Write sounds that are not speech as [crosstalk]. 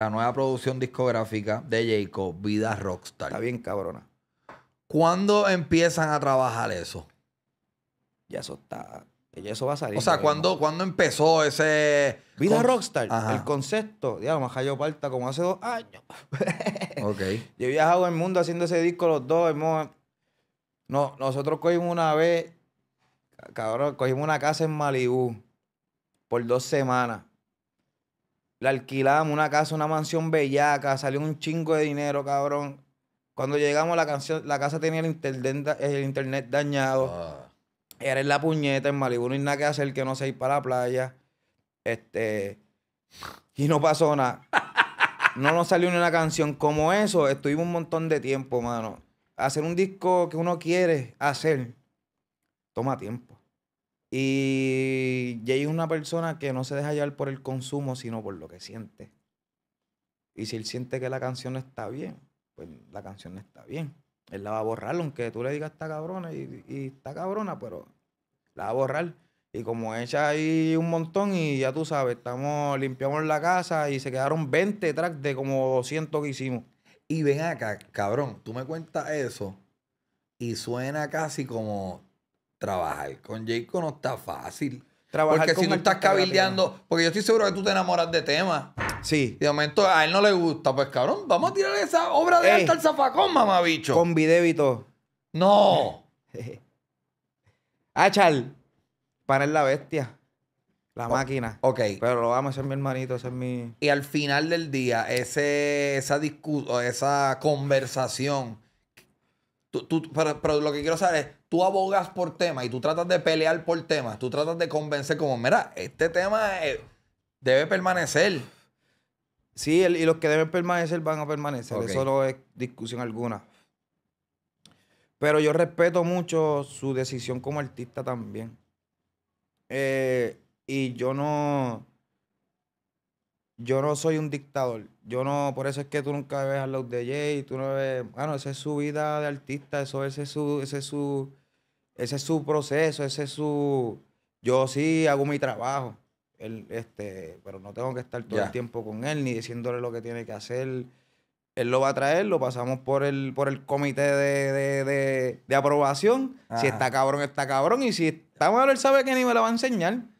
la nueva producción discográfica de Jacob, Vida Rockstar. Está bien, cabrona. ¿Cuándo empiezan a trabajar eso? Ya eso está. Ya eso va a salir. O sea, ¿cuándo, empezó ese. Vida Rockstar, el concepto. Ya, me cayó parta como hace dos años. [laughs] ok. Yo he viajado el mundo haciendo ese disco los dos. Hemos... No, nosotros cogimos una vez, cabrón, cogimos una casa en Malibú por dos semanas la alquilamos una casa, una mansión bellaca, salió un chingo de dinero, cabrón. Cuando llegamos, la, canción, la casa tenía el internet, dañado. Ah. Era en la puñeta, en maribu no hay nada que hacer que no se ir para la playa. Este. Y no pasó nada. [laughs] No nos salió ni una canción como eso. Estuvimos un montón de tiempo, mano. Hacer un disco que uno quiere hacer toma tiempo. Y Jay es una persona que no se deja llevar por el consumo, sino por lo que siente. Y si él siente que la canción está bien, pues la canción está bien. Él la va a borrar, aunque tú le digas está cabrona y, está cabrona, pero la va a borrar. Y como echa ahí un montón y ya tú sabes, estamos limpiamos la casa y se quedaron 20 tracks de como 200 que hicimos. Y ven acá, cabrón, tú me cuentas eso y suena casi como trabajar con Jayco no está fácil. Trabajar porque si tú estás cabildeando, porque yo estoy seguro que tú te enamoras de temas. Sí. de momento a él no le gusta, pues cabrón, vamos a tirar esa obra de eh. arte al zafacón, mamabicho. Con videbito. No. [laughs] Ah, Char. para la bestia. La máquina. Ok. Pero lo vamos a hacer mi hermanito, ese es mi. Y al final del día, ese, esa, esa conversación Tú, pero, lo que quiero saber es, tú abogas por temas y tú tratas de pelear por temas, tú tratas de convencer como, mira, este tema eh, debe permanecer. Sí, y los que deben permanecer van a permanecer, eso no es discusión alguna. Pero yo respeto mucho su decisión como artista también. Eh, y yo no yo no soy un dictador. Yo no, por eso es que tú nunca ves a los DJ, tú no ves, bueno, esa es su vida de artista, eso ese es su, ese su, ese su proceso, ese es su, yo sí hago mi trabajo. el este, pero no tengo que estar todo el tiempo con él ni diciéndole lo que tiene que hacer. Él lo va a traer, lo pasamos por el, por el comité de, aprobación. Si está cabrón, está cabrón. Y si está mal, él sabe que ni me lo va a enseñar.